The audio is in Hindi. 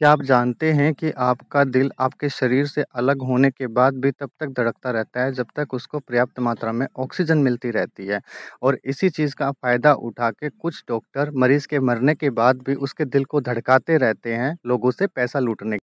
क्या आप जानते हैं कि आपका दिल आपके शरीर से अलग होने के बाद भी तब तक धड़कता रहता है जब तक उसको पर्याप्त मात्रा में ऑक्सीजन मिलती रहती है और इसी चीज़ का फ़ायदा उठा के कुछ डॉक्टर मरीज़ के मरने के बाद भी उसके दिल को धड़काते रहते हैं लोगों से पैसा लूटने